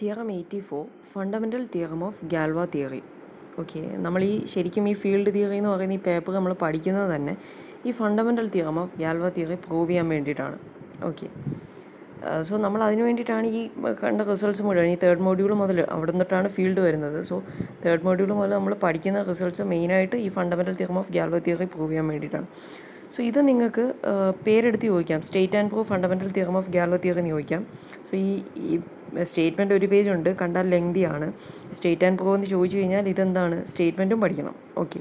Theorem eighty four fundamental theorem of Galois theory okay നമ്മൾ ഈ ശരിക്കും ഈ ഫീൽഡ് തിയറി എന്ന് പറയുന്ന ഈ പേപ്പർ നമ്മൾ പഠിക്കുന്നത് തന്നെ ഈ fundamental theorem of Galois theory prove ചെയ്യാൻ വേണ്ടിയിട്ടാണ് ഓക്കെ സോ uh, നമ്മൾ അതിന് വേണ്ടിയിട്ടാണ് ഈ കണ്ട റിസൾട്ട്സ് മുഴുവൻ ഈ തേർഡ് മോഡ്യൂൾ മുതൽ അവിടെ നിന്നിട്ടാണ് ഫീൽഡ് വരുന്നത് സോ തേർഡ് മോഡ്യൂൾ മുതൽ നമ്മൾ പഠിക്കുന്ന റിസൾട്ട്സ് മെയിനായിട്ട് ഈ fundamental theorem of Galois theory prove ചെയ്യാൻ വേണ്ടിയിട്ടാണ് സോ ഇത് നിങ്ങൾക്ക് uh, പേരെടുത്ത് ചോദിക്കാം state and prove fundamental theorem of Galois theory എന്ന് ചോദിക്കാം സോ ഈ സ്റ്റേറ്റ്മെൻറ്റ് ഒരു പേജുണ്ട് കണ്ടാൽ ലെങ്തിയാണ് സ്റ്റേറ്റ് ആൻഡ് പ്രോ എന്ന് ചോദിച്ചു കഴിഞ്ഞാൽ ഇതെന്താണ് സ്റ്റേറ്റ്മെൻറ്റും പഠിക്കണം ഓക്കെ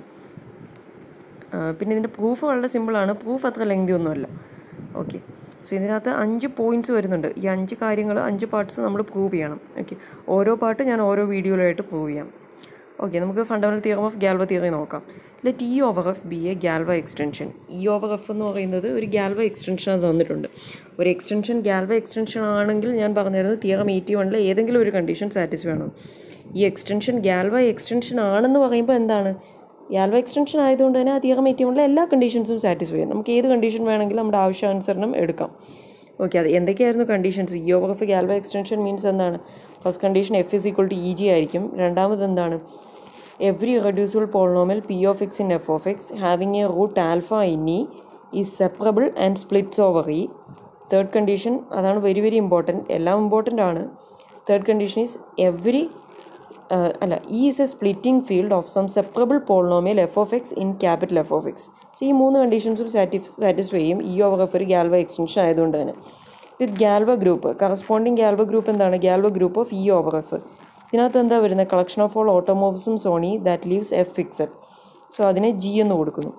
പിന്നെ ഇതിൻ്റെ പ്രൂഫ് വളരെ സിമ്പിളാണ് പ്രൂഫ് അത്ര ലെങ്തി ഒന്നുമല്ല ഓക്കെ സോ ഇതിനകത്ത് അഞ്ച് പോയിൻറ്റ്സ് വരുന്നുണ്ട് ഈ അഞ്ച് കാര്യങ്ങൾ അഞ്ച് പാർട്സ് നമ്മൾ പ്രൂവ് ചെയ്യണം ഓക്കെ ഓരോ പാർട്ട് ഞാൻ ഓരോ വീഡിയോയിലായിട്ട് പ്രൂവ് ചെയ്യാം ഓക്കെ നമുക്ക് fundamental theorem of Galois theory നോക്കാം let E over F be a Galois extension E over F എന്ന് പറയുന്നത് ഒരു ഗാൽവ എക്സ്റ്റൻഷൻ തന്നിട്ടുണ്ട് ഒരു എക്സ്റ്റൻഷൻ ഗ്യാൽവ എക്സ്റ്റൻഷൻ ആണെങ്കിൽ ഞാൻ പറഞ്ഞിരുന്നത് തിയറം എയ്റ്റി വണ്ണിൽ ഏതെങ്കിലും ഒരു കണ്ടീഷൻ സാറ്റിസ്ഫൈ ആണ് ഈ എക്സ്റ്റൻഷൻ ഗ്യാൽവ എക്സ്റ്റൻഷൻ ആണെന്ന് പറയുമ്പോൾ എന്താണ് ഗ്യാൽവ എക്സ്റ്റൻഷൻ ആയതുകൊണ്ട് തന്നെ ആ തിയറം എയ്റ്റി വണ്ണിലെ എല്ലാ കണ്ടീഷൻസും സാറ്റിസ്ഫൈ ചെയ്യും നമുക്ക് ഏത് കണ്ടീഷൻ വേണമെങ്കിലും നമ്മുടെ ആവശ്യാനുസരണം എടുക്കാം ഓക്കെ അത് എന്തൊക്കെയായിരുന്നു conditions E over F Galois extension means എന്താണ് first condition F is equal to E G ആയിരിക്കും രണ്ടാമത് എന്താണ് every irreducible polynomial p of x in f of x having a root alpha in E is separable and splits over E. Third condition അതാണ് very very important എല്ലാം important ആണ് third condition is every അല്ല E is a splitting field of some separable polynomial F of X in capital F of X so ഈ മൂന്ന് കണ്ടീഷൻസും സാറ്റിഫ് satisfy ചെയ്യും E over F ഒരു ഗാൽവ എക്സ്റ്റൻഷൻ ആയതുകൊണ്ട് തന്നെ with Galois group corresponding Galois group എന്താണ് Galois group of E over F ഇതിനകത്ത് എന്താ വരുന്നത് collection of all ഓട്ടോമോബിൾസും Sony that leaves F fixed so അതിനെ ജി എന്ന് കൊടുക്കുന്നു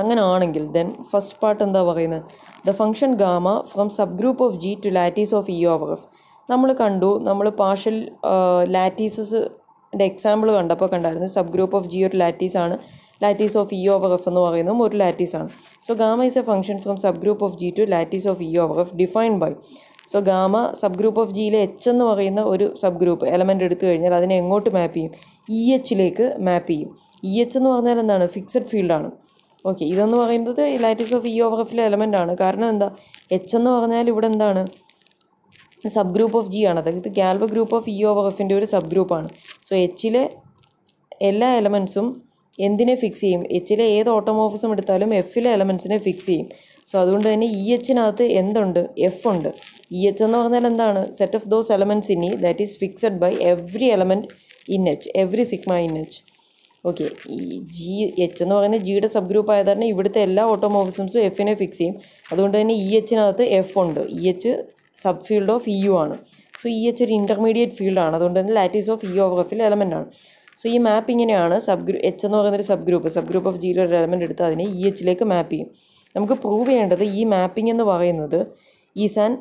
അങ്ങനെ ആണെങ്കിൽ ദെൻ ഫസ്റ്റ് പാർട്ട് എന്താ പറയുന്നത് the function gamma from sub group of G to lattice of E over F നമ്മൾ കണ്ടു നമ്മൾ പാർഷ്യൽ ലാറ്റീസസിൻ്റെ എക്സാമ്പിൾ കണ്ടപ്പോൾ കണ്ടായിരുന്നു സബ് ഗ്രൂപ്പ് ഓഫ് ജി ഒരു ആണ് lattice of E over F എന്ന് പറയുന്നതും ഒരു ആണ് so gamma is a function from sub group of G to lattice of E over F defined by so gamma sub group of ജിയിലെ H എന്ന് പറയുന്ന ഒരു സബ് ഗ്രൂപ്പ് എലമെൻ്റ് എടുത്തു കഴിഞ്ഞാൽ അതിനെ എങ്ങോട്ട് മാപ്പ് ചെയ്യും ഇ e എച്ചിലേക്ക് മാപ്പ് ചെയ്യും ഇ e എച്ച് എന്ന് പറഞ്ഞാൽ എന്താണ് ഫിക്സഡ് ഫീൽഡാണ് ഓക്കെ ഇതെന്ന് പറയുന്നത് ലൈറ്റിസ് ഓഫ് ഇ ഓ എഫിലെ എലമെൻ്റ് ആണ് കാരണം എന്താ എച്ച് എന്ന് പറഞ്ഞാൽ ഇവിടെ എന്താണ് സബ് ഗ്രൂപ്പ് ഓഫ് ജി ആണ് അതായത് Galois group of E over എഫിൻ്റെ ഒരു സബ് ഗ്രൂപ്പാണ് സോ എച്ചിലെ എല്ലാ എലമെൻസും എന്തിനെ ഫിക്സ് ചെയ്യും എച്ചിലെ ഏത് ഓട്ടോമോഫിസും എടുത്താലും എഫിലെ എലമെൻസിനെ ഫിക്സ് ചെയ്യും സോ അതുകൊണ്ട് തന്നെ ഇ e എച്ചിനകത്ത് എന്തുണ്ട് എഫ് ഉണ്ട് ഇ e എച്ച് എന്ന് പറഞ്ഞാൽ എന്താണ് set of those elements in E that is fixed by every element in H every sigma in H okay ഈ ജി എച്ച് എന്ന് പറയുന്നത് ജിയുടെ സബ് ഗ്രൂപ്പ് ആയത് കാരണം ഇവിടുത്തെ എല്ലാ ഓട്ടോമോഫിസംസും എഫിനെ ഫിക്സ് ചെയ്യും അതുകൊണ്ട് തന്നെ ഇ e എച്ചിനകത്ത് എഫ് ഉണ്ട് E H sub field of E യു ആണ് സോ ഇ എച്ച് ഒരു ഇൻ്റർമീഡിയറ്റ് ഫീൽഡാണ് അതുകൊണ്ട് തന്നെ ലാറ്റീസ് ഓഫ് ഇ ഓഫ് എഫിൽ എലമെൻ്റ് ആണ് സോ ഈ മാപ്പ് ഇങ്ങനെയാണ് സബ് ഗ്രൂ എച്ച് എന്ന് പറയുന്നൊരു sub group sub group of ജിയിലൊരു എലമെൻ്റ് എടുത്ത് അതിനെ ഇ എച്ചിലേക്ക് മാപ്പ് ചെയ്യും നമുക്ക് പ്രൂവ് ചെയ്യേണ്ടത് ഈ മാപ്പിംഗ് എന്ന് പറയുന്നത് is an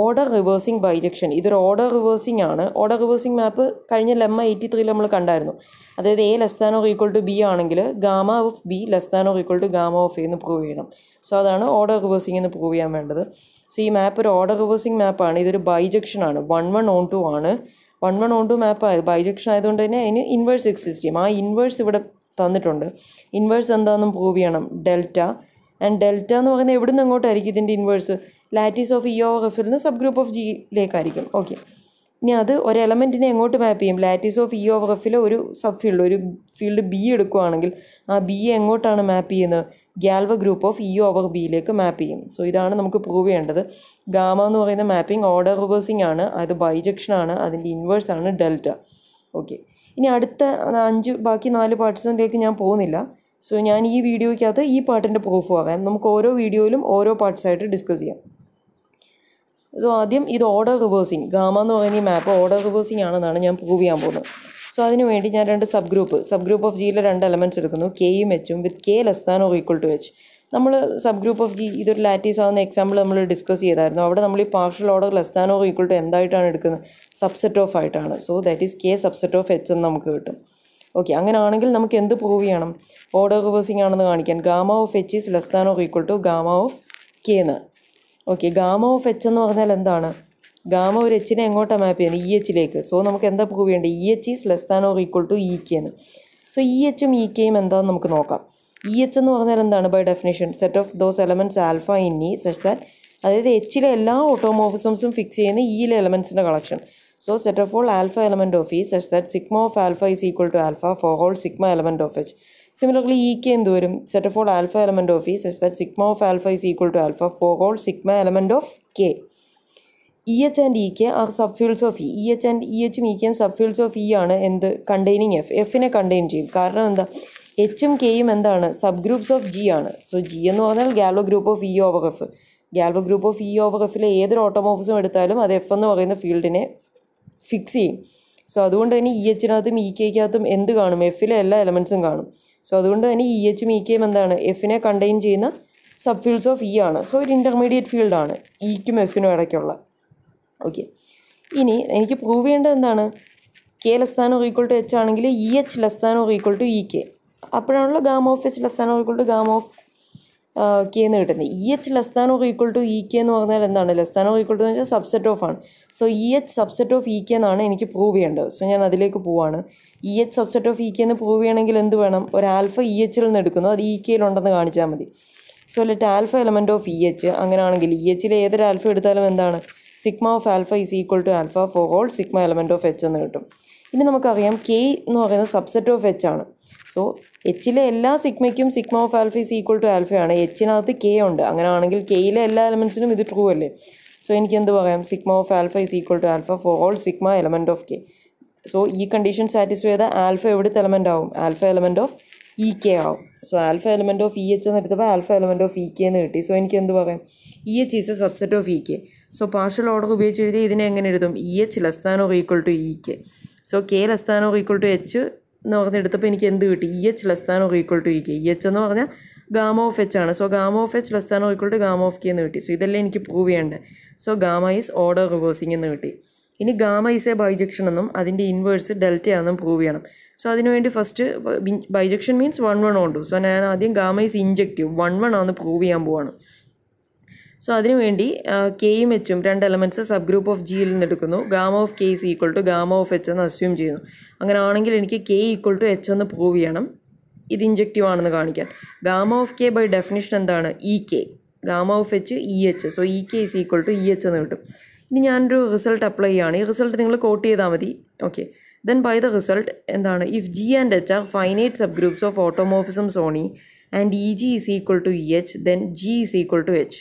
order reversing bijection ഇതൊരു ഓർഡർ റിവേഴ്സിംഗ് ആണ് ഓർഡർ റിവേഴ്സിംഗ് മാപ്പ് കഴിഞ്ഞ ലെമ്മ എയ്റ്റി ത്രീയിൽ നമ്മൾ കണ്ടായിരുന്നു അതായത് A less than equal to B ആണെങ്കിൽ gamma of B less than equal to gamma of A എന്ന് പ്രൂവ് ചെയ്യണം സോ അതാണ് ഓർഡർ റിവേഴ്സിംഗ് എന്ന് പ്രൂവ് ചെയ്യാൻ വേണ്ടത് സോ ഈ മാപ്പ് ഒരു ഓർഡർ റിവേഴ്സിംഗ് മാപ്പാണ് ഇതൊരു ബൈജക്ഷൻ ആണ് വൺ വൺ ഓൺ ടു ആണ് one one onto map ആയത് ബൈജക്ഷൻ ആയതുകൊണ്ട് തന്നെ അതിന് ഇൻവേഴ്സ് എക്സിസ്റ്റ് ചെയ്യും ആ ഇൻവേഴ്സ് ഇവിടെ തന്നിട്ടുണ്ട് ഇൻവേഴ്സ് എന്താണെന്നും പ്രൂവ് ചെയ്യണം ഡെൽറ്റ ആൻഡ് ഡെൽറ്റ എന്ന് പറയുന്നത് എവിടെ നിന്ന് അങ്ങോട്ടായിരിക്കും ഇതിൻ്റെ inverse lattice of E O എഫിൽ നിന്ന് സബ് ഗ്രൂപ്പ് ഓഫ് ജിയിലേക്കായിരിക്കും ഓക്കെ ഇനി അത് ഒരു എലമെൻറ്റിനെ എങ്ങോട്ട് മാപ്പ് ചെയ്യും ലാറ്റീസ് ഓഫ് ഇ ഒ എഫിലെ ഒരു സബ് ഫീൽഡ് ഒരു ഫീൽഡ് ബി എടുക്കുകയാണെങ്കിൽ ആ ബി എങ്ങോട്ടാണ് മാപ്പ് ചെയ്യുന്നത് Galois group of E over ഓവർ ബിയിലേക്ക് മാപ്പ് ചെയ്യും സോ ഇതാണ് നമുക്ക് പ്രൂവ് ചെയ്യേണ്ടത് ഗാമ എന്ന് പറയുന്ന മാപ്പിംഗ് ഓർഡർ റിവേഴ്സിംഗ് ആണ് അത് ബൈജക്ഷൻ ആണ് അതിൻ്റെ ഇൻവേഴ്സ് ആണ് ഡെൽറ്റ ഓക്കെ ഇനി അടുത്ത അഞ്ച് ബാക്കി നാല് പാർട്സിലേക്ക് ഞാൻ പോകുന്നില്ല സോ ഞാൻ ഈ വീഡിയോയ്ക്കകത്ത് ഈ പാട്ടിൻ്റെ പ്രൂഫ് ആകാം നമുക്ക് ഓരോ വീഡിയോയിലും ഓരോ പാർട്സായിട്ട് ഡിസ്കസ് ചെയ്യാം സോ ആദ്യം ഇത് ഓർഡർ റിവേഴ്സിങ് ഗാമ എന്ന് പറയുന്ന മാപ്പ് ഓർഡർ റിവേഴ്സിങ് ആണെന്നാണ് ഞാൻ പ്രൂവ് ചെയ്യാൻ പോകുന്നത് സോ അതിന് വേണ്ടി ഞാൻ രണ്ട് sub group sub group of ജിയിലെ രണ്ട് എലമെൻറ്റ്സ് എടുക്കുന്നു കെയും എച്ചും with K less than or equal to H നമ്മൾ സബ് ഗ്രൂപ്പ് ഓഫ് ജി ഇതൊരു ലാറ്റീസ് ആവുന്ന എക്സാമ്പിൾ നമ്മൾ ഡിസ്കസ് ചെയ്തായിരുന്നു അവിടെ നമ്മൾ ഈ partial order less than or equal to എന്തായിട്ടാണ് എടുക്കുന്നത് സബ്സെറ്റ് ഓഫ് ആയിട്ടാണ് so that is K subset of H എന്ന് നമുക്ക് കിട്ടും ഓക്കെ അങ്ങനെയാണെങ്കിൽ നമുക്ക് എന്ത് പ്രൂവ് ചെയ്യണം ഓർഡർ റിവേഴ്സിംഗ് ആണെന്ന് കാണിക്കാൻ gamma of H is less than or equal to gamma of K എന്ന് ഓക്കെ ഗാമ ഓഫ് എച്ച് എന്ന് പറഞ്ഞാൽ എന്താണ് ഗാമ ഒരു എച്ചിനെ എങ്ങോട്ടാണ് മാപ്പ് ചെയ്യുന്നത് ഇ e എച്ചിലേക്ക് സോ നമുക്ക് എന്താ പ്രൂവ് ചെയ്യേണ്ടത് E H is less than or equal to E K എന്ന് സോ ഇ e എച്ചും ഇ e കെയും എന്താണെന്ന് നമുക്ക് നോക്കാം ഇ എച്ച് എന്ന് പറഞ്ഞാൽ എന്താണ് by definition set of those elements alpha in E such that അതായത് എച്ചിലെ എല്ലാ ഓട്ടോമോഫിസംസും ഫിക്സ് ചെയ്യുന്ന ഇയിലെ എലമെൻസിൻ്റെ collection So set of all alpha element of E such that sigma of alpha is equal to alpha for all sigma element of H. Similarly ഇക്ക് e എന്ത് വരും set of all alpha element of E set that sigma of alpha is equal to alpha for all sigma element of K E H and E K are sub fields of E E H and E എച്ചും E കെയും sub fields of E ആണ് എന്ത് containing F എഫിനെ contain ചെയ്യും കാരണം എന്താ എച്ചും കെയും എന്താണ് സബ് ഗ്രൂപ്പ്സ് ഓഫ് ജി ആണ് സോ ജി എന്ന് പറഞ്ഞാൽ Galois group of E over F Galois group of E over എഫിലെ ഏതൊരു ഓട്ടോമോഫിസും എടുത്താലും അത് എഫ് എന്ന് പറയുന്ന ഫീൽഡിനെ ഫിക്സ് ചെയ്യും സോ അതുകൊണ്ട് തന്നെ ഇ e എച്ചിനകത്തും ഇ e കെ കെക്കകത്തും എന്ത് കാണും എഫിലെ എല്ലാ എലമെൻസും കാണും സോ അതുകൊണ്ട് തന്നെ ഇ എച്ചും ഇ കെയും എന്താണ് എഫിനെ കണ്ടെയ്ൻ ചെയ്യുന്ന സബ് ഫീൽഡ്സ് ഓഫ് ഇ ആണ് സോ ഒരു ഇൻ്റർമീഡിയറ്റ് ഫീൽഡാണ് ഇക്കും എഫിനും ഇടയ്ക്കുള്ള ഓക്കെ ഇനി എനിക്ക് പ്രൂവ് ചെയ്യേണ്ടത് എന്താണ് K less than or than equal to H ആണെങ്കിൽ E H less than or than equal to E K അപ്പോഴാണല്ലോ gamma of H less than or than equal to gamma of K എന്ന് കിട്ടുന്നത് E H less than or equal to E K എന്ന് പറഞ്ഞാൽ എന്താണ് less than or equal to എന്ന് വെച്ചാൽ subset of ആണ് so E H subset of E K എന്നാണ് എനിക്ക് പ്രൂവ് ചെയ്യേണ്ടത് സോ ഞാൻ അതിലേക്ക് പോവാണ് E H subset of E K എന്ന് പ്രൂവ് ചെയ്യണമെങ്കിൽ എന്ത് വേണം ഒരു ആൽഫ ഇ എച്ചിൽ നിന്ന് എടുക്കുന്നു അത് ഇ e കെയിലുണ്ടെന്ന് കാണിച്ചാൽ മതി so let alpha element of E H അങ്ങനെയാണെങ്കിൽ ഇ e എച്ചിൽ ഏതൊരു ആൽഫ എടുത്താലും എന്താണ് sigma of alpha is equal to alpha for all sigma element of H എന്ന് കിട്ടും ഇനി നമുക്കറിയാം കെ എന്ന് പറയുന്നത് സബ്സെറ്റ് ഓഫ് എച്ച് ആണ് സോ എച്ചിലെ എല്ലാ സിഗ്മയ്ക്കും sigma of alpha is equal to ആൽഫയാണ് എച്ചിനകത്ത് കെ ഉണ്ട് അങ്ങനെ ആണെങ്കിൽ കെയിലെ എല്ലാ എലമെൻസിനും ഇത് ട്രൂ അല്ലേ സോ എനിക്ക് എന്ത് പറയാം sigma of alpha is equal to alpha for all sigma element of K so ഈ കണ്ടീഷൻ സാറ്റിസ്ഫൈ ചെയ്താൽ ആൽഫ എവിടുത്തെ എലമെൻ്റ് ആവും alpha element of E K ആവും so alpha element of E H എന്ന് എടുത്തപ്പോൾ alpha element of E K എന്ന് കിട്ടി so എനിക്ക് എന്ത് പറയാം E H is a subset of E K so partial order ഉപയോഗിച്ച് എഴുതി ഇതിനെ എങ്ങനെ എഴുതും E H less than or equal to E K so K less than or equal to H എന്ന് പറഞ്ഞെടുത്തപ്പോൾ എനിക്ക് എന്ത് കിട്ടി E H less than or equal to E K E H എന്ന് പറഞ്ഞാൽ ഗാമ ഓഫ് എച്ച് ആണ് so gamma of H less than or equal to gamma of K എന്ന് കിട്ടി സോ ഇതെല്ലാം എനിക്ക് പ്രൂവ് ചെയ്യേണ്ടത് so gamma is order reversing എന്ന് കിട്ടി ഇനി ഗാമ ഈസ് എ ബൈജക്ഷൻ എന്നും അതിൻ്റെ ഇൻവേഴ്സ് ഡെൽറ്റ ആണെന്നും പ്രൂവ് ചെയ്യണം സോ അതിനുവേണ്ടി first bijection means one one ഉണ്ട് സോ ഞാൻ ആദ്യം gamma is injective one one ആണെന്ന് പ്രൂവ് ചെയ്യാൻ പോവാണ് സോ അതിനുവേണ്ടി കെയും എച്ചും രണ്ട് എലമെൻറ്റ്സ് സബ് ഗ്രൂപ്പ് ഓഫ് ജിയിൽ നിന്ന് എടുക്കുന്നു gamma of K is equal to gamma of H എന്ന് അസ്യൂം ചെയ്യുന്നു അങ്ങനെ ആണെങ്കിൽ എനിക്ക് കെ ഈക്വൽ ടു എച്ച് എന്ന് പ്രൂവ് ചെയ്യണം ഇത് ഇഞ്ചക്റ്റീവ് ആണെന്ന് കാണിക്കാൻ gamma of K by definition എന്താണ് E K gamma of H E H so E K is equal to E H എന്ന് കിട്ടും ഇനി ഞാനൊരു റിസൾട്ട് അപ്ലൈ ചെയ്യുകയാണ് ഈ റിസൾട്ട് നിങ്ങൾ കോട്ട് ചെയ്താൽ മതി okay then by the result എന്താണ് if G and H are finite sub groups of automorphism സോണി and E G is equal to E H then G is equal to H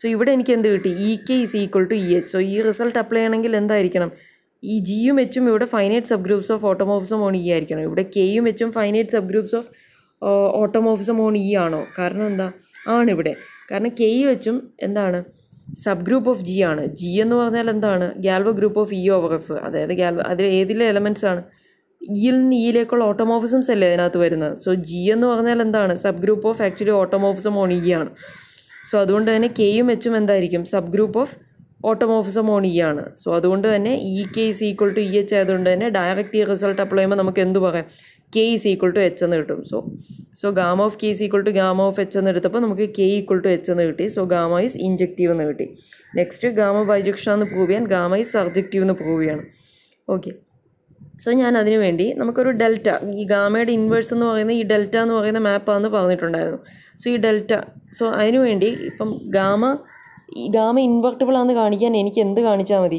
so ഇവിടെ എനിക്ക് എന്ത് കിട്ടി E K is equal to E H so ഈ result apply ചെയ്യണമെങ്കിൽ എന്തായിരിക്കണം ഈ ജിയും എച്ചും ഇവിടെ finite sub groups of automorphism on E ആയിരിക്കണം ഇവിടെ കെയും എച്ചും finite sub groups of automorphism on E ആണോ കാരണം എന്താ ആണ് ഇവിടെ കാരണം കെയും എച്ചും എന്താണ് സബ് ഗ്രൂപ്പ് ഓഫ് ജി ആണ് ജി എന്ന് പറഞ്ഞാൽ എന്താണ് Galois group of E over F അതായത് ഗ്യാൽവ അതിൽ ഏതിലെ എലമെൻറ്റ്സ് ആണ് ഇയിൽ e നിന്ന് ഇയിലേക്കുള്ള e ഓട്ടോമോഫിസംസ് അല്ലേ അതിനകത്ത് വരുന്നത് സോ ജി എന്ന് പറഞ്ഞാൽ എന്താണ് sub group of actually automorphism on E ആണ് സോ അതുകൊണ്ട് തന്നെ കെയും എച്ചും എന്തായിരിക്കും സബ് ഗ്രൂപ്പ് ഓഫ് ഓട്ടോമോഫിസമോണിയാണ് e സോ അതുകൊണ്ട് തന്നെ E K is equal to E H ആയതുകൊണ്ട് തന്നെ ഡയറക്റ്റ് ഈ റിസൾട്ട് അപ്ലൈ ചെയ്യുമ്പോൾ നമുക്ക് എന്ത് പറയാം K is equal to H എന്ന് കിട്ടും so so gamma of K is equal to gamma of H എന്ന് എടുത്തപ്പോൾ നമുക്ക് കെ ഈക്വൾ ടു എച്ച് എന്ന് കിട്ടി സോ ഗാമ ഈസ് ഇൻജക്റ്റീവ് എന്ന് കിട്ടി നെക്സ്റ്റ് ഗാമ ബൈജക്ഷൻ എന്ന് പ്രൂവ് ചെയ്യാൻ ഗാമ ഈസ് സർജക്റ്റീവ് എന്ന് പ്രൂവ് ചെയ്യണം ഓക്കെ സോ ഞാൻ അതിനു വേണ്ടി നമുക്കൊരു ഡെൽറ്റ ഈ ഗാമയുടെ ഇൻവേഴ്സ് എന്ന് പറയുന്ന ഈ ഡെൽറ്റ എന്ന് പറയുന്ന മാപ്പാണെന്ന് പറഞ്ഞിട്ടുണ്ടായിരുന്നു സോ ഈ ഡെൽറ്റ സോ അതിനുവേണ്ടി ഇപ്പം ഗാമ ഗാമ ഇൻവെർട്ടബിൾ ആണെന്ന് കാണിക്കാൻ എനിക്ക് എന്ത് കാണിച്ചാൽ മതി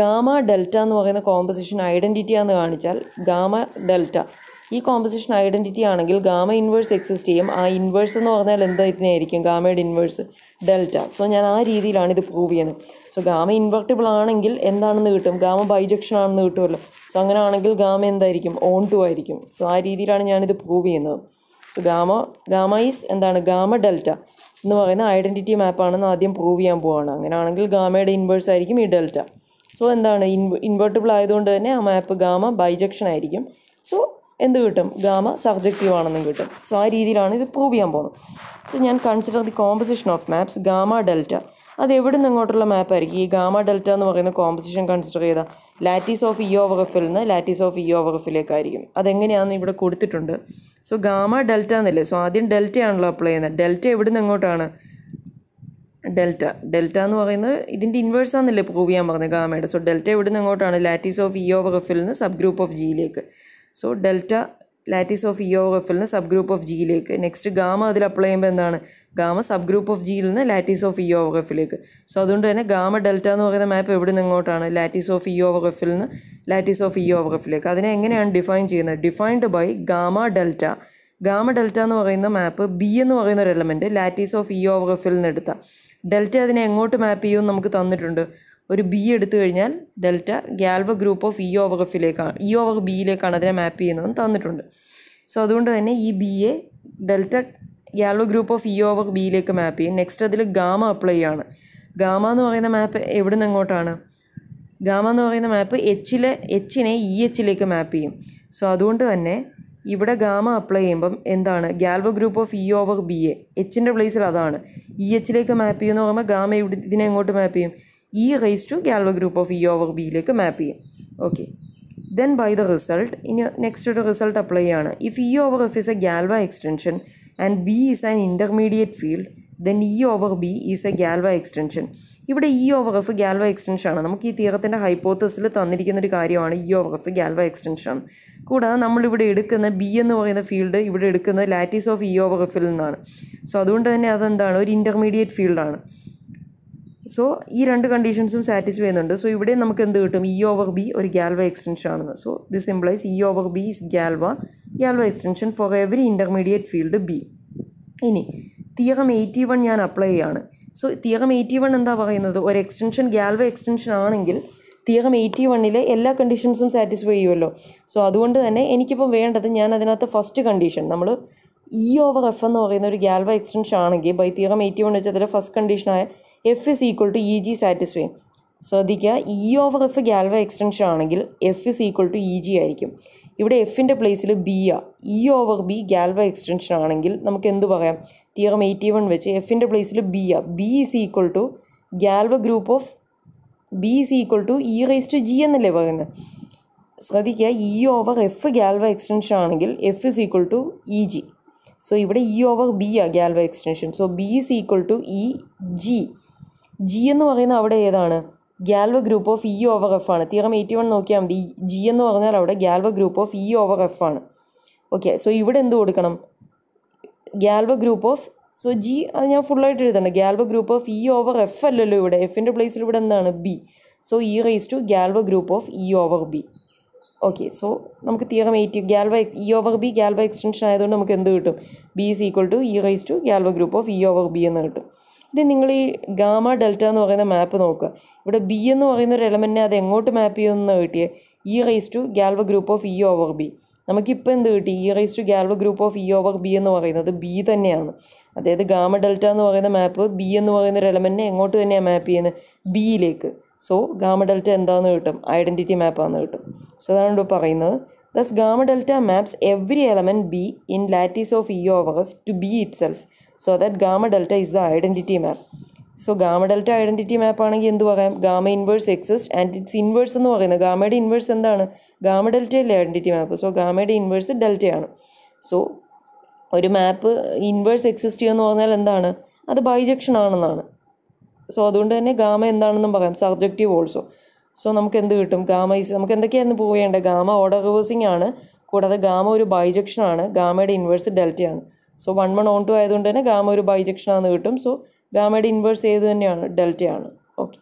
ഗാമ ഡെൽറ്റ എന്ന് പറയുന്ന കോമ്പസിഷൻ ഐഡൻറ്റിറ്റി ആണെന്ന് കാണിച്ചാൽ ഗാമ ഡെൽറ്റ ഈ കോമ്പസിഷൻ ഐഡൻറ്റിറ്റി ആണെങ്കിൽ ഗാമ ഇൻവേഴ്സ് എക്സിസ്റ്റ് ചെയ്യും ആ ഇൻവേഴ്സ് എന്ന് പറഞ്ഞാൽ എന്തായിരിക്കും ഗാമയുടെ ഇൻവേഴ്സ് ഡെൽറ്റ സോ ഞാൻ ആ രീതിയിലാണ് ഇത് പ്രൂവ് ചെയ്യുന്നത് സോ ഗാമ ഇൻവെർട്ടബിൾ ആണെങ്കിൽ എന്താണെന്ന് കിട്ടും ഗാമ ബൈജക്ഷൻ ആണെന്ന് കിട്ടുമല്ലോ സോ അങ്ങനെ ആണെങ്കിൽ ഗാമ എന്തായിരിക്കും ഓൺ ടു ആയിരിക്കും സോ ആ രീതിയിലാണ് ഞാനിത് പ്രൂവ് ചെയ്യുന്നത് സോ ഗാമ ഗാമ ഈസ് എന്താണ് ഗാമ ഡെൽറ്റ എന്ന് പറയുന്ന ഐഡൻറ്റിറ്റി മാപ്പാണെന്ന് ആദ്യം പ്രൂവ് ചെയ്യാൻ പോവാണ് അങ്ങനെയാണെങ്കിൽ ഗാമയുടെ ഇൻവേഴ്സ് ആയിരിക്കും ഈ ഡെൽറ്റ സോ എന്താണ് ഇൻവേർട്ടബിൾ ആയതുകൊണ്ട് തന്നെ ആ മാപ്പ് ഗാമ ബൈജക്ഷൻ ആയിരിക്കും സോ എന്ത് കിട്ടും ഗാമ സബ്ജക്റ്റീവ് ആണെന്നും കിട്ടും സോ ആ രീതിയിലാണ് ഇത് പ്രൂവ് ചെയ്യാൻ പോകുന്നത് സോ ഞാൻ consider the composition of maps gamma delta അത് എവിടെ നിന്ന് ഇങ്ങോട്ടുള്ള മാപ്പായിരിക്കും ഈ ഗാമ ഡെൽറ്റ എന്ന് പറയുന്ന കോമ്പസിഷൻ കൺസിഡർ ചെയ്ത ലാറ്റീസ് ഓഫ് ഇ ഓവർ എഫിൽ നിന്ന് e lattice of E over അതെങ്ങനെയാണെന്ന് ഇവിടെ കൊടുത്തിട്ടുണ്ട് സോ ഗാമ ഡെൽറ്റ എന്നല്ലേ സോ ആദ്യം ഡെൽറ്റയാണല്ലോ അപ്ലൈ ചെയ്യുന്നത് ഡെൽറ്റ എവിടെ നിന്ന് ഇങ്ങോട്ടാണ് ഡെൽറ്റ ഡെൽറ്റ എന്ന് പറയുന്നത് ഇതിൻ്റെ ഇൻവേഴ്സ് ആണെന്നല്ലേ പ്രൂവ് ചെയ്യാൻ പറഞ്ഞത് ഗാമയുടെ സോ ഡെൽറ്റ എവിടെ e നിന്ന് ഇങ്ങോട്ടാണ് ലാറ്റീസ് ഓഫ് ഇ ഓവർ എഫിൽ നിന്ന് സബ് ഗ്രൂപ്പ് ഓഫ് ജിയിലേക്ക് so delta lattice of E O എഫിൽ നിന്ന് സബ് ഗ്രൂപ്പ് ഓഫ് ജിയിലേക്ക് നെക്സ്റ്റ് ഗാമ അതിൽ അപ്ലൈ ചെയ്യുമ്പോൾ എന്താണ് ഗാമ സബ് ഗ്രൂപ്പ് ഓഫ് ജിയിൽ നിന്ന് ലാറ്റിസ് ഓഫ് ഇ ഒ എഫിലേക്ക് സോ അതുകൊണ്ട് തന്നെ ഗാമ ഡെൽറ്റ എന്ന് പറയുന്ന മാപ്പ് എവിടെ നിന്ന് ഇങ്ങോട്ടാണ് ലാറ്റിസ് ഓഫ് ഇ ഒ എഫിൽ നിന്ന് ലാറ്റിസ് ഓഫ് ഇ ഒ എഫിലേക്ക് അതിനെ എങ്ങനെയാണ് ഡിഫൈൻ ചെയ്യുന്നത് defined by gamma delta gamma delta എന്ന് പറയുന്ന മാപ്പ് ബി എന്ന് പറയുന്ന ഒരു element lattice of E over എഫിൽ നിന്ന് എടുത്താൽ ഡെൽറ്റ അതിനെ എങ്ങോട്ട് മാപ്പ് ചെയ്യുമെന്ന് നമുക്ക് തന്നിട്ടുണ്ട് ഒരു ബി എടുത്തു കഴിഞ്ഞാൽ delta Galois group of E over എഫിലേക്കാണ് ഇ ഓവർ ബിയിലേക്കാണ് അതിനെ മാപ്പ് ചെയ്യുന്നതെന്ന് തന്നിട്ടുണ്ട് സോ അതുകൊണ്ട് തന്നെ ഈ B a delta Galois group of E e over ബിയിലേക്ക് മാപ്പ് ചെയ്യും നെക്സ്റ്റ് അതിൽ ഗാമ അപ്ലൈ ചെയ്യാണ് ഗാമ എന്ന് പറയുന്ന മാപ്പ് എവിടെ നിന്ന് എങ്ങോട്ടാണ് ഗാമ എന്ന് പറയുന്ന മാപ്പ് എച്ചിലെ എച്ചിനെ ഇ e എച്ചിലേക്ക് മാപ്പ് ചെയ്യും സോ അതുകൊണ്ട് തന്നെ ഇവിടെ ഗാമ അപ്ലൈ ചെയ്യുമ്പം എന്താണ് Galois group of E over B a എച്ചിൻ്റെ പ്ലേസിൽ അതാണ് ഇ e എച്ചിലേക്ക് മാപ്പ് ചെയ്യുമെന്ന് പറയുമ്പോൾ ഗാമ ഇവിടെ ഇതിനെ എങ്ങോട്ട് മാപ്പ് ചെയ്യും E rise to Galois group of E over ബിയിലേക്ക് മാപ്പ് ചെയ്യും okay then by the result ഇനി നെക്സ്റ്റ് ഒരു റിസൾട്ട് അപ്ലൈ ആണ് if E over F is a Galois extension and B is an intermediate field then E over B is a Galois extension ഇവിടെ E over F Galois extension ആണ് നമുക്ക് ഈ തീരത്തിൻ്റെ ഹൈപ്പോത്തസിൽ തന്നിരിക്കുന്ന ഒരു കാര്യമാണ് E over F Galois extension കൂടാതെ നമ്മളിവിടെ എടുക്കുന്ന ബി എന്ന് പറയുന്ന ഫീൽഡ് ഇവിടെ എടുക്കുന്നത് ലാറ്റിസ് ഓഫ് ഇ ഓവർ എഫിൽ നിന്നാണ് സോ അതുകൊണ്ട് തന്നെ അതെന്താണ് ഒരു ഇൻ്റർമീഡിയറ്റ് ഫീൽഡാണ് സോ ഈ രണ്ട് കണ്ടീഷൻസും സാറ്റിസ്ഫൈ ചെയ്യുന്നുണ്ട് സോ ഇവിടെ നമുക്ക് എന്ത് കിട്ടും ഇ ഓവർ ബി ഒരു ഗ്യാൽവ എക്സ്റ്റൻഷൻ ആണെന്ന് so this implies E over B is Galois Galois extension for every intermediate field B ഇനി തിയറം എയ്റ്റി വൺ ഞാൻ അപ്ലൈ ചെയ്യാണ് സോ തിയറം എയ്റ്റി വൺ എന്താ പറയുന്നത് ഒരു എക്സ്റ്റൻഷൻ ഗ്യാൽവ എക്സ്റ്റൻഷൻ ആണെങ്കിൽ theorem eighty വണ്ണിലെ എല്ലാ കണ്ടീഷൻസും സാറ്റിസ്ഫൈ ചെയ്യുമല്ലോ സോ അതുകൊണ്ട് തന്നെ എനിക്കിപ്പോൾ വേണ്ടത് ഞാൻ അതിനകത്ത് ഫസ്റ്റ് കണ്ടീഷൻ നമ്മൾ ഇ ഓവർ എഫ് എന്ന് പറയുന്ന ഒരു ഗ്യാൽവ എക്സ്റ്റൻഷൻ ആണെങ്കിൽ ബൈ തിയറം എയ്റ്റി വൺ വെച്ചാൽ അതിലെ ഫസ്റ്റ് കണ്ടീഷനായ F is equal to E G satisfy ശ്രദ്ധിക്കുക E over F Galois extension ആണെങ്കിൽ F is equal to E G ആയിരിക്കും ഇവിടെ എഫിൻ്റെ പ്ലേസിൽ ബി ആ E over B Galois extension ആണെങ്കിൽ നമുക്ക് എന്ത് പറയാം തിയറം എയ്റ്റി വൺ വെച്ച് എഫിൻ്റെ പ്ലേസിൽ ബി ആ B is equal to Galois group of B is equal to E raise to G എന്നല്ലേ പറയുന്നത് ശ്രദ്ധിക്കുക E over F Galois extension ആണെങ്കിൽ F is equal to E G so ഇവിടെ E over B ആ Galois extension so B is equal to E G G എന്ന് പറയുന്ന അവിടെ ഏതാണ് Galois group of E over F ആണ് theorem eighty one നോക്കിയാൽ മതി ജി എന്ന് പറഞ്ഞാൽ അവിടെ Galois group of E over F ആണ് ഓക്കെ സോ ഇവിടെ എന്ത് കൊടുക്കണം Galois group of so G അത് ഞാൻ ഫുള്ളായിട്ട് എഴുതണം Galois group of E over F അല്ലല്ലോ ഇവിടെ എഫിൻ്റെ പ്ലേസിൽ ഇവിടെ എന്താണ് B so E raise to Galois group of E over B okay so നമുക്ക് theorem eighty Galois E over B Galois extension ആയതുകൊണ്ട് നമുക്ക് എന്ത് കിട്ടും B is equal to E raise to Galois group of E over B എന്ന് കിട്ടും ഇനി നിങ്ങൾ ഈ ഗാമ ഡെൽറ്റ എന്ന് പറയുന്ന മാപ്പ് നോക്കുക ഇവിടെ ബി എന്ന് പറയുന്ന ഒരു എലമെൻറ്റിനെ അത് എങ്ങോട്ട് മാപ്പ് ചെയ്യുമെന്ന് കിട്ടിയേ E rise to Galois group of E over B നമുക്കിപ്പോൾ എന്ത് കിട്ടി E rise to Galois group of E over B എന്ന് പറയുന്നത് ബി തന്നെയാണ് അതായത് ഗാമ ഡെൽറ്റ എന്ന് പറയുന്ന മാപ്പ് ബി എന്ന് പറയുന്ന ഒരു എലമെൻറ്റിനെ എങ്ങോട്ട് തന്നെയാണ് മാപ്പ് ചെയ്യുന്നത് ബിയിലേക്ക് സോ ഗാമ ഡെൽറ്റ എന്താന്ന് കിട്ടും ഐഡൻറ്റിറ്റി മാപ്പാന്ന് കിട്ടും സോ അതാണ് ഇവിടെ പറയുന്നത് thus gamma delta maps every element B in lattice of E over F to B itself so that gamma delta is the identity map so gamma delta identity map ആണെങ്കിൽ എന്ത് പറയാം gamma inverse exist and its inverse എന്ന് പറയുന്നത് ഗാമയുടെ ഇൻവേഴ്സ് എന്താണ് gamma ഡെൽറ്റയല്ലേ identity map so ഗാമയുടെ ഇൻവേഴ്സ് ഡെൽറ്റയാണ് സോ ഒരു മാപ്പ് ഇൻവേഴ്സ് എക്സിസ്റ്റ് ചെയ്യുമെന്ന് പറഞ്ഞാൽ എന്താണ് അത് ബൈജക്ഷൻ ആണെന്നാണ് സോ അതുകൊണ്ട് തന്നെ ഗാമ എന്താണെന്നും പറയാം സബ്ജക്റ്റീവ് ഓൾസോ സോ നമുക്ക് എന്ത് കിട്ടും ഗാമ ഈസ് നമുക്ക് എന്തൊക്കെയായിരുന്നു പോവേണ്ടത് ഗാമ ഓർഡർ റിവേഴ്സിംഗ് ആണ് കൂടാതെ ഗാമ ഒരു ബൈജക്ഷൻ ആണ് ഗാമയുടെ ഇൻവേഴ്സ് ഡെൽറ്റയാണ് so one one onto ആയതുകൊണ്ട് തന്നെ ഗാമ ഒരു ബൈജക്ഷനാണെന്ന് കിട്ടും സോ ഗാമയുടെ ഇൻവേഴ്സ് ചെയ്ത് തന്നെയാണ് ഡെൽറ്റയാണ് ഓക്കെ